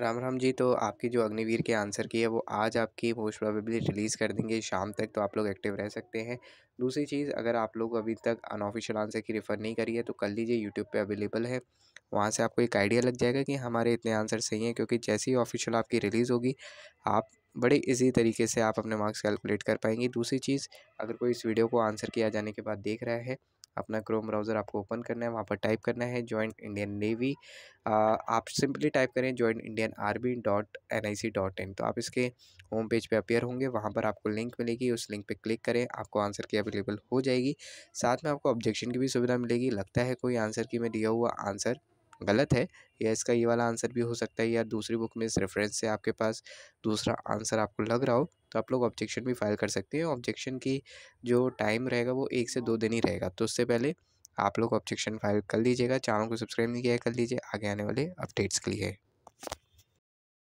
राम राम जी तो आपकी जो अग्निवीर के आंसर की है वो आज आपकी मोस्ट प्रोबेबली रिलीज़ कर देंगे शाम तक तो आप लोग एक्टिव रह सकते हैं दूसरी चीज़ अगर आप लोग अभी तक अनऑफिशियल आंसर की रिफ़र नहीं करी है तो कर लीजिए यूट्यूब पे अवेलेबल है वहाँ से आपको एक आइडिया लग जाएगा कि हमारे इतने आंसर सही हैं क्योंकि जैसे ही ऑफिशियल आपकी रिलीज़ होगी आप बड़े इजी तरीके से आप अपने मार्क्स कैलकुलेट कर पाएंगे दूसरी चीज़ अगर कोई इस वीडियो को आंसर किया जाने के बाद देख रहा है अपना क्रोम ब्राउज़र आपको ओपन करना है वहाँ पर टाइप करना है जॉइंट इंडियन नेवी आप सिंपली टाइप करें join Indian army dot N I C dot in तो आप इसके होम पेज पे अपेयर होंगे वहाँ पर आपको लिंक मिलेगी उस लिंक पे क्लिक करें आपको आंसर की अवेलेबल हो जाएगी साथ में आपको ऑब्जेक्शन की भी सुविधा मिलेगी लगता है कोई आंसर की मैं दिया हुआ आंसर गलत है या इसका ये वाला आंसर भी हो सकता है या दूसरी बुक में इस रेफरेंस से आपके पास दूसरा आंसर आपको लग रहा हो तो आप लोग ऑब्जेक्शन भी फाइल कर सकते हैं ऑब्जेक्शन की जो टाइम रहेगा वो एक से दो दिन ही रहेगा तो उससे पहले आप लोग ऑब्जेक्शन फाइल कर लीजिएगा चैनल को सब्सक्राइब नहीं किया कर लीजिए आगे आने वाले अपडेट्स के लिए